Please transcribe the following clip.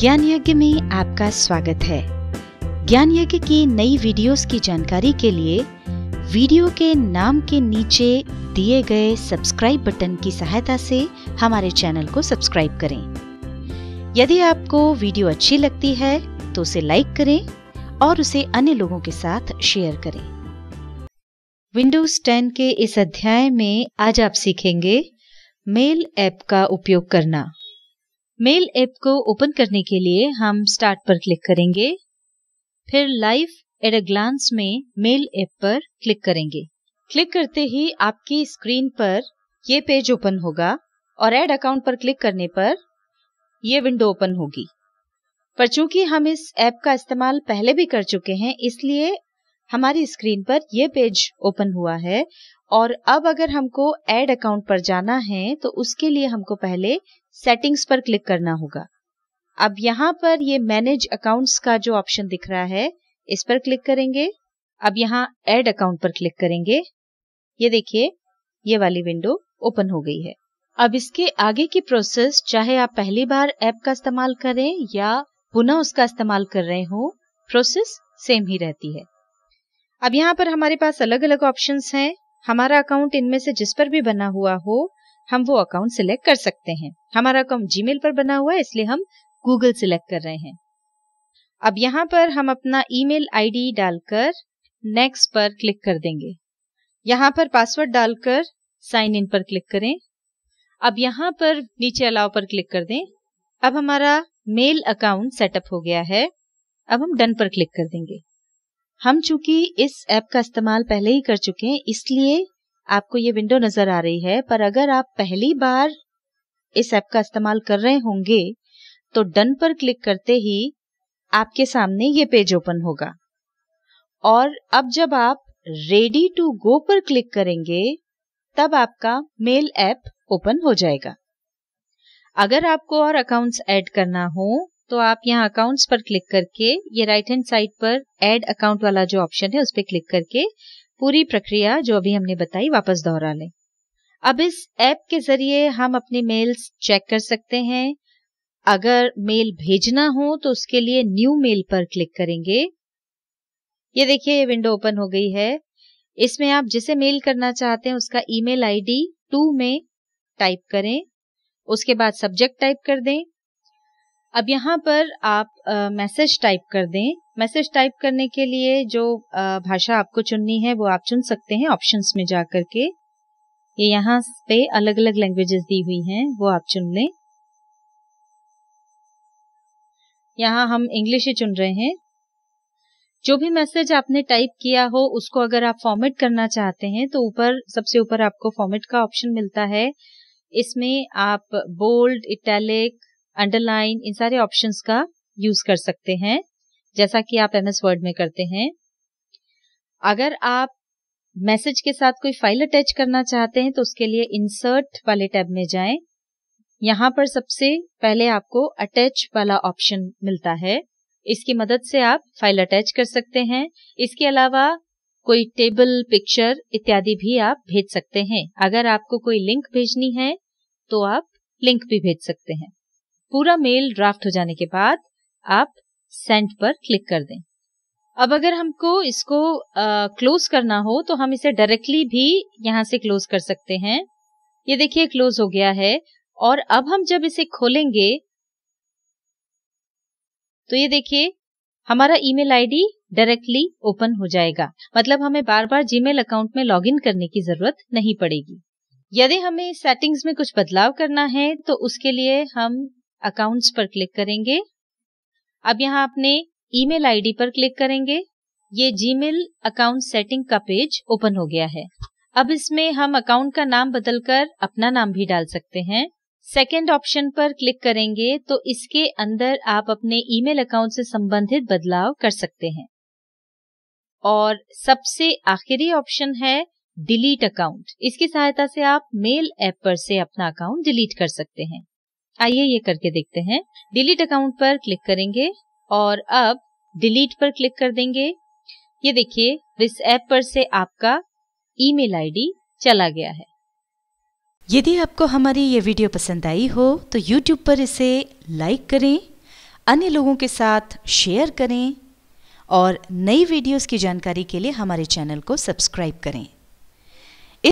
ज्ञान यज्ञ में आपका स्वागत है ज्ञान यज्ञ की नई वीडियोस की जानकारी के लिए वीडियो के नाम के नीचे दिए गए सब्सक्राइब बटन की सहायता से हमारे चैनल को सब्सक्राइब करें यदि आपको वीडियो अच्छी लगती है तो उसे लाइक करें और उसे अन्य लोगों के साथ शेयर करें विंडोज 10 के इस अध्याय में आज आप सीखेंगे मेल ऐप का उपयोग करना मेल ऐप को ओपन करने के लिए हम स्टार्ट पर क्लिक करेंगे फिर लाइव एट अ ग्लांस में मेल ऐप पर क्लिक करेंगे क्लिक करते ही आपकी स्क्रीन पर ये पेज ओपन होगा और एड अकाउंट पर क्लिक करने पर ये विंडो ओपन होगी पर चूंकि हम इस ऐप का इस्तेमाल पहले भी कर चुके हैं इसलिए हमारी स्क्रीन पर यह पेज ओपन हुआ है और अब अगर हमको एड अकाउंट पर जाना है तो उसके लिए हमको पहले सेटिंग्स पर क्लिक करना होगा अब यहाँ पर ये मैनेज अकाउंट्स का जो ऑप्शन दिख रहा है इस पर क्लिक करेंगे अब यहाँ एड अकाउंट पर क्लिक करेंगे ये देखिए ये वाली विंडो ओपन हो गई है अब इसके आगे की प्रोसेस चाहे आप पहली बार ऐप का इस्तेमाल करें या पुनः उसका इस्तेमाल कर रहे हो प्रोसेस सेम ही रहती है अब यहाँ पर हमारे पास अलग अलग ऑप्शंस हैं हमारा अकाउंट इनमें से जिस पर भी बना हुआ हो हम वो अकाउंट सिलेक्ट कर सकते हैं हमारा अकाउंट जी पर बना हुआ है इसलिए हम गूगल सिलेक्ट कर रहे हैं अब यहाँ पर हम अपना ईमेल आईडी डालकर नेक्स्ट पर क्लिक कर देंगे यहाँ पर पासवर्ड डालकर साइन इन पर क्लिक करें अब यहाँ पर नीचे अलाव पर क्लिक कर दें अब हमारा मेल अकाउंट सेटअप हो गया है अब हम डन पर क्लिक कर देंगे हम चूंकि इस ऐप का इस्तेमाल पहले ही कर चुके हैं इसलिए आपको ये विंडो नजर आ रही है पर अगर आप पहली बार इस ऐप का इस्तेमाल कर रहे होंगे तो डन पर क्लिक करते ही आपके सामने ये पेज ओपन होगा और अब जब आप रेडी टू गो पर क्लिक करेंगे तब आपका मेल ऐप ओपन हो जाएगा अगर आपको और अकाउंट्स ऐड करना हो तो आप यहाँ अकाउंट्स पर क्लिक करके ये राइट हैंड साइड पर ऐड अकाउंट वाला जो ऑप्शन है उस पर क्लिक करके पूरी प्रक्रिया जो अभी हमने बताई वापस दोहरा लें अब इस ऐप के जरिए हम अपने मेल्स चेक कर सकते हैं अगर मेल भेजना हो तो उसके लिए न्यू मेल पर क्लिक करेंगे ये देखिए ये विंडो ओपन हो गई है इसमें आप जिसे मेल करना चाहते हैं उसका ईमेल आईडी टू में टाइप करें उसके बाद सब्जेक्ट टाइप कर दें अब यहां पर आप मैसेज टाइप कर दें मैसेज टाइप करने के लिए जो भाषा आपको चुननी है वो आप चुन सकते हैं ऑप्शंस में जा करके ये यहाँ पे अलग अलग लैंग्वेजेस दी हुई हैं वो आप चुन लें यहाँ हम इंग्लिश ही चुन रहे हैं जो भी मैसेज आपने टाइप किया हो उसको अगर आप फॉर्मेट करना चाहते हैं तो ऊपर सबसे ऊपर आपको फॉर्मेट का ऑप्शन मिलता है इसमें आप बोल्ड इटैलिक अंडरलाइन इन सारे ऑप्शंस का यूज कर सकते हैं जैसा कि आप एमएस वर्ड में करते हैं अगर आप मैसेज के साथ कोई फाइल अटैच करना चाहते हैं तो उसके लिए इंसर्ट वाले टैब में जाएं यहाँ पर सबसे पहले आपको अटैच वाला ऑप्शन मिलता है इसकी मदद से आप फाइल अटैच कर सकते हैं इसके अलावा कोई टेबल पिक्चर इत्यादि भी आप भेज सकते हैं अगर आपको कोई लिंक भेजनी है तो आप लिंक भी भेज सकते हैं पूरा मेल ड्राफ्ट हो जाने के बाद आप सेंट पर क्लिक कर दें अब अगर हमको इसको क्लोज करना हो तो हम इसे डायरेक्टली भी यहाँ से क्लोज कर सकते हैं ये देखिए क्लोज हो गया है और अब हम जब इसे खोलेंगे तो ये देखिए हमारा ईमेल आईडी डायरेक्टली ओपन हो जाएगा मतलब हमें बार बार जीमेल अकाउंट में लॉगिन करने की जरूरत नहीं पड़ेगी यदि हमें सेटिंग्स में कुछ बदलाव करना है तो उसके लिए हम अकाउंट्स पर क्लिक करेंगे अब यहाँ अपने ईमेल आईडी पर क्लिक करेंगे ये जीमेल अकाउंट सेटिंग का पेज ओपन हो गया है अब इसमें हम अकाउंट का नाम बदलकर अपना नाम भी डाल सकते हैं सेकेंड ऑप्शन पर क्लिक करेंगे तो इसके अंदर आप अपने ईमेल अकाउंट से संबंधित बदलाव कर सकते हैं और सबसे आखिरी ऑप्शन है डिलीट अकाउंट इसकी सहायता से आप मेल ऐप पर से अपना अकाउंट डिलीट कर सकते हैं आइए ये करके देखते हैं डिलीट अकाउंट पर क्लिक करेंगे और अब डिलीट पर क्लिक कर देंगे ये देखिए इस ऐप पर से आपका ईमेल आईडी चला गया है यदि आपको हमारी ये वीडियो पसंद आई हो तो YouTube पर इसे लाइक करें अन्य लोगों के साथ शेयर करें और नई वीडियोस की जानकारी के लिए हमारे चैनल को सब्सक्राइब करें